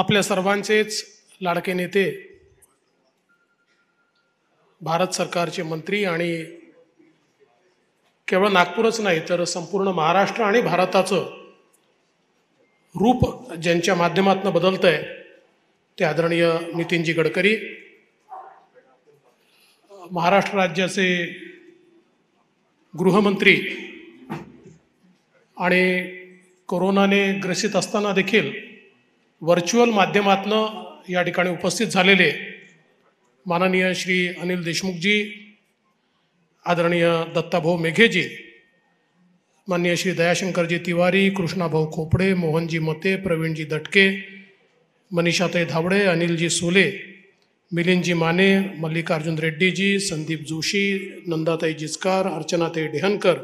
आपल्या सर्वांचेच लाडके नेते भारत सरकारचे मंत्री आणि केवळ नागपूरच नाही तर संपूर्ण महाराष्ट्र आणि भारताचं रूप ज्यांच्या माध्यमातून बदलतं आहे ते आदरणीय नितीनजी गडकरी महाराष्ट्र राज्याचे गृहमंत्री आणि कोरोनाने ग्रसित असताना देखील व्हर्च्युअल माध्यमातनं या ठिकाणी उपस्थित झालेले माननीय श्री अनिल देशमुखजी आदरणीय दत्ताभाऊ मेघेजी माननीय श्री दयाशंकरजी तिवारी कृष्णाभाऊ खोपडे मोहनजी मते प्रवीणजी दटके मनीषाताई धावडे अनिलजी सोले मिलिंदजी माने मल्लिकार्जुन रेड्डीजी संदीप जोशी नंदाताई जिचकार अर्चनाताई डेहनकर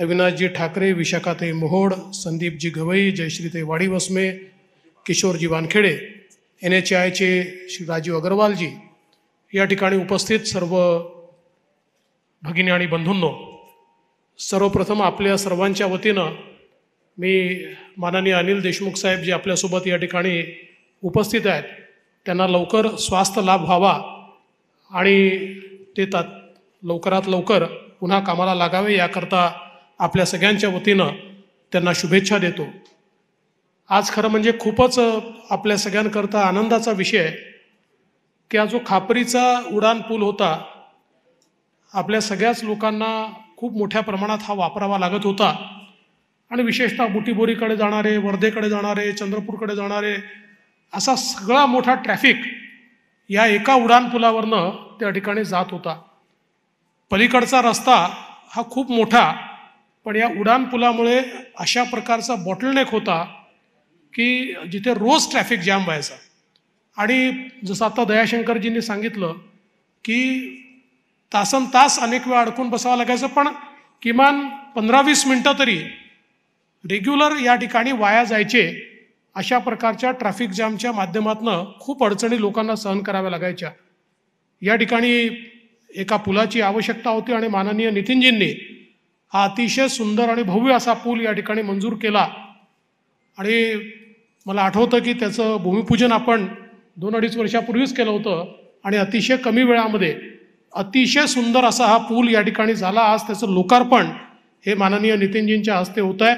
अविनाशजी ठाकरे विशाखाताई मोहोड संदीपजी गवई जयश्रीताई वाडीवसमे किशोरजी वानखेडे एन एच आयचे श्री राजीव अग्रवालजी या ठिकाणी उपस्थित सर्व भगिनी आणि बंधूंनो सर्वप्रथम आपल्या सर्वांच्या वतीनं मी माननीय अनिल देशमुख साहेब जे आपल्यासोबत या ठिकाणी उपस्थित आहेत त्यांना लवकर स्वास्थ्य लाभ व्हावा आणि ते तात लवकरात लवकर पुन्हा कामाला लागावे याकरता आपल्या सगळ्यांच्या वतीनं त्यांना शुभेच्छा देतो आज खरं म्हणजे खूपच आपल्या सगळ्यांकरता आनंदाचा विषय आहे की हा जो खापरीचा उडान पूल होता आपल्या सगळ्याच लोकांना खूप मोठ्या प्रमाणात हा वापरावा लागत होता आणि विशेषतः बुटीबोरीकडे जाणारे वर्धेकडे जाणारे चंद्रपूरकडे जाणारे असा सगळा मोठा ट्रॅफिक या एका उडान पुलावरनं त्या ठिकाणी जात होता पलीकडचा रस्ता हा खूप मोठा पण या उडान पुलामुळे अशा प्रकारचा बॉटलनेक होता की जिथे रोज ट्रॅफिक जॅम व्हायचा आणि जसं आता दयाशंकरजींनी सांगितलं की तासन तास अनेक वेळा अडकून बसावं लागायचं पण किमान पंधरा वीस मिनटं तरी रेग्युलर या ठिकाणी वाया जायचे अशा प्रकारच्या ट्रॅफिक जॅमच्या माध्यमातून खूप अडचणी लोकांना सहन कराव्या लागायच्या या ठिकाणी एका पुलाची आवश्यकता होती आणि माननीय नितीनजींनी हा अतिशय सुंदर आणि भव्य असा पूल या ठिकाणी मंजूर केला आणि मला आठवतं की त्याचं भूमिपूजन आपण दोन अडीच वर्षापूर्वीच केलं होतं आणि अतिशय कमी वेळामध्ये अतिशय सुंदर असा हा पूल या ठिकाणी झाला आज त्याचं लोकार्पण हे माननीय नितीनजींच्या हस्ते होत आहे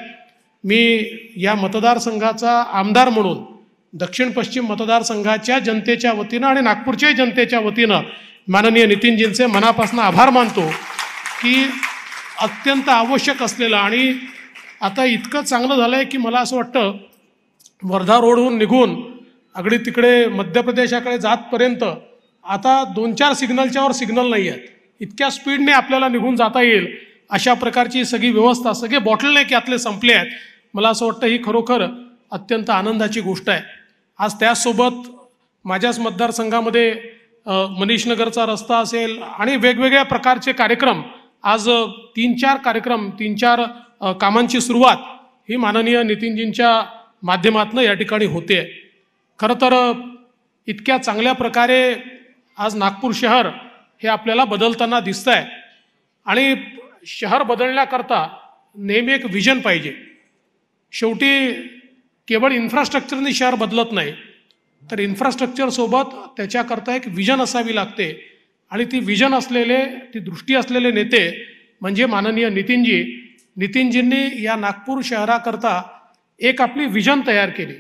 मी या मतदारसंघाचा आमदार म्हणून दक्षिण पश्चिम मतदारसंघाच्या जनतेच्या वतीनं आणि नागपूरच्याही जनतेच्या वतीनं माननीय नितीनजींचे मनापासून आभार मानतो की अत्यंत आवश्यक असलेलं आणि आता इतकं चांगलं झालं आहे की मला असं वाटतं वर्धा रोडहून निघून अगदी तिकडे मध्य प्रदेशाकडे जातपर्यंत आता दोन चार सिग्नलच्यावर सिग्नल नाही आहेत इतक्या स्पीडने आपल्याला निघून जाता येईल अशा प्रकारची सगळी व्यवस्था सगळे बॉटलनेक यातले संपले आहेत मला असं वाटतं ही खरोखर अत्यंत आनंदाची गोष्ट आहे आज त्याचसोबत माझ्याच मतदारसंघामध्ये मनीषनगरचा रस्ता असेल आणि वेगवेगळ्या प्रकारचे कार्यक्रम आज तीन चार कार्यक्रम तीन चार कामांची सुरुवात ही माननीय नितीनजींच्या माध्यमातनं या ठिकाणी होते खरं तर इतक्या चांगल्या प्रकारे आज नागपूर शहर हे आपल्याला बदलताना दिसतं आहे आणि शहर बदलण्याकरता नेहमी एक विजन पाहिजे शेवटी केवळ इन्फ्रास्ट्रक्चरने शहर बदलत नाही तर इन्फ्रास्ट्रक्चरसोबत त्याच्याकरता एक विजन असावी लागते आणि ती विजन असलेले ती दृष्टी असलेले नेते म्हणजे माननीय नितीनजी नितीनजींनी या नागपूर शहराकरता एक आपली विजन तयार केली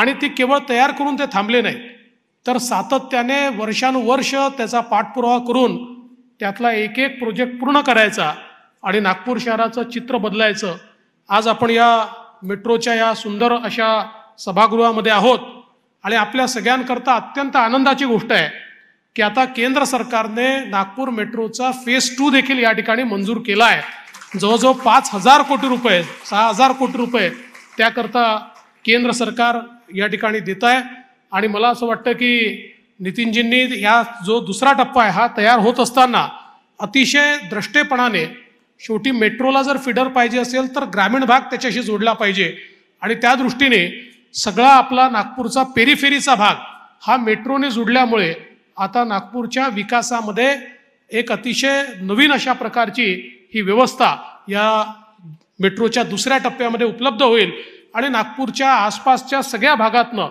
आणि ती केवळ तयार करून ते थांबले नाही तर सातत्याने वर्षानुवर्ष त्याचा पाठपुरावा करून त्यातला एक एक प्रोजेक्ट पूर्ण करायचा आणि नागपूर शहराचं चित्र बदलायचं आज आपण या मेट्रोच्या या सुंदर अशा सभागृहामध्ये आहोत आणि आपल्या सगळ्यांकरता अत्यंत आनंदाची गोष्ट आहे की आता केंद्र सरकारने नागपूर मेट्रोचा फेज टू देखील या ठिकाणी मंजूर केला आहे जवळजवळ पाच हजार कोटी रुपये सहा हजार कोटी रुपये त्याकरता केंद्र सरकार या ठिकाणी देत आहे आणि मला असं वाटतं की नितीनजींनी ह्या जो दुसरा टप्पा आहे हा तयार होत असताना अतिशय द्रष्टेपणाने शेवटी मेट्रोला जर फिडर पाहिजे असेल तर ग्रामीण भाग त्याच्याशी जोडला पाहिजे आणि त्या दृष्टीने सगळा आपला नागपूरचा पेरीफेरीचा भाग हा मेट्रोने जोडल्यामुळे आता नागपूरच्या विकासामध्ये एक अतिशय नवीन अशा प्रकारची ही व्यवस्था या मेट्रोच्या दुसऱ्या टप्प्यामध्ये उपलब्ध होईल आणि नागपूरच्या आसपासच्या सगळ्या भागातनं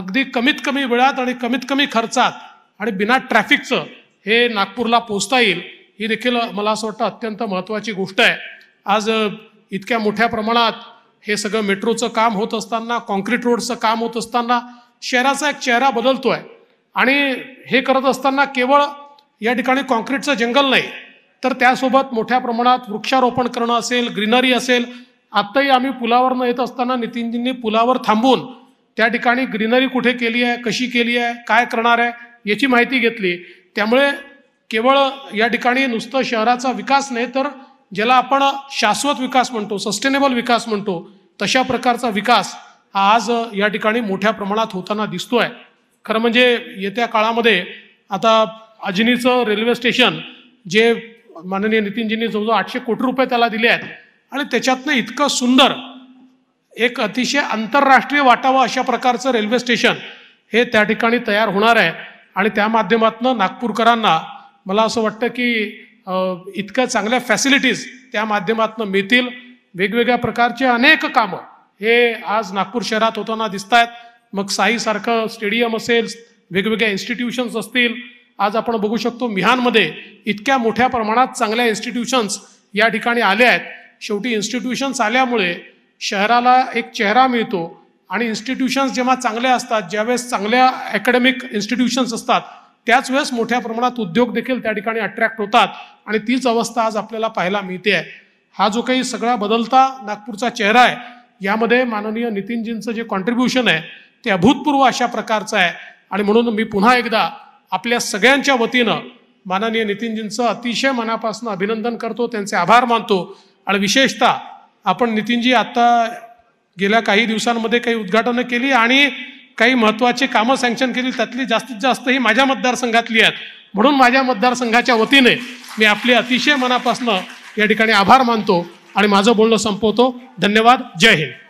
अगदी कमीत कमी वेळात आणि कमीत कमी खर्चात आणि बिना ट्रॅफिकचं हे नागपूरला पोचता येईल ही देखील मला असं वाटतं अत्यंत महत्त्वाची गोष्ट आहे आज इतक्या मोठ्या प्रमाणात हे सगळं मेट्रोचं काम होत असताना कॉन्क्रीट रोडचं काम होत असताना शहराचा एक चेहरा बदलतो आहे आणि हे करत असताना केवळ या ठिकाणी कॉन्क्रीटचं जंगल नाही तर त्यासोबत मोठ्या प्रमाणात वृक्षारोपण करणं असेल ग्रीनरी असेल आत्ताही आम्ही पुलावरनं येत असताना नितीनजींनी पुलावर थांबून त्या ठिकाणी ग्रीनरी कुठे केली आहे कशी केली आहे काय करणार आहे याची माहिती घेतली त्यामुळे केवळ या ठिकाणी नुसतं शहराचा विकास नाही तर ज्याला आपण शाश्वत विकास म्हणतो सस्टेनेबल विकास म्हणतो तशा प्रकारचा विकास हा आज या ठिकाणी मोठ्या प्रमाणात होताना दिसतो आहे खरं म्हणजे येत्या काळामध्ये आता अजनीचं रेल्वे स्टेशन जे माननीय नितीनजींनी जवळजवळ आठशे कोटी रुपये त्याला दिले आहेत आणि त्याच्यातनं इतकं सुंदर एक अतिशय आंतरराष्ट्रीय वाटावं अशा प्रकारचं रेल्वे स्टेशन हे त्या ठिकाणी तयार होणार आहे आणि त्या माध्यमातून नागपूरकरांना मला असं वाटतं की इतक्या चांगल्या फॅसिलिटीज त्या माध्यमातून मिळतील वेगवेगळ्या प्रकारचे अनेक कामं हे आज नागपूर शहरात होताना दिसत आहेत मग साईसारखं स्टेडियम असेल वेगवेगळ्या इन्स्टिट्यूशन्स असतील आज आपण बघू शकतो मिहानमध्ये इतक्या मोठ्या प्रमाणात चांगल्या इन्स्टिट्यूशन्स या ठिकाणी आल्या आहेत शेवटी इन्स्टिट्यूशन्स आल्यामुळे शहराला एक चेहरा मिळतो आणि इन्स्टिट्यूशन्स जेव्हा चांगल्या असतात ज्यावेळेस चांगल्या अकॅडमिक इन्स्टिट्यूशन्स असतात त्याच वेळेस मोठ्या प्रमाणात उद्योग देखील त्या ठिकाणी अट्रॅक्ट होतात आणि तीच अवस्था आज आपल्याला पाहायला मिळते आहे हा जो काही सगळा बदलता नागपूरचा चेहरा आहे यामध्ये माननीय नितीनजींचं जे कॉन्ट्रीब्युशन आहे ते अभूतपूर्व अशा प्रकारचं आहे आणि म्हणून मी पुन्हा एकदा आपल्या सगळ्यांच्या वतीनं माननीय नितीनजींचं अतिशय मनापासून अभिनंदन करतो त्यांचे आभार मानतो आणि विशेषतः आपण नितीनजी आत्ता गेल्या काही दिवसांमध्ये काही उद्घाटनं केली आणि काही महत्त्वाची कामं सँक्शन केली त्यातली जास्तीत जास्त ही माझ्या मतदारसंघातली आहेत म्हणून माझ्या मतदारसंघाच्या वतीने मी आपले अतिशय मनापासून या ठिकाणी आभार मानतो आणि माझं बोलणं संपवतो धन्यवाद जय हिंद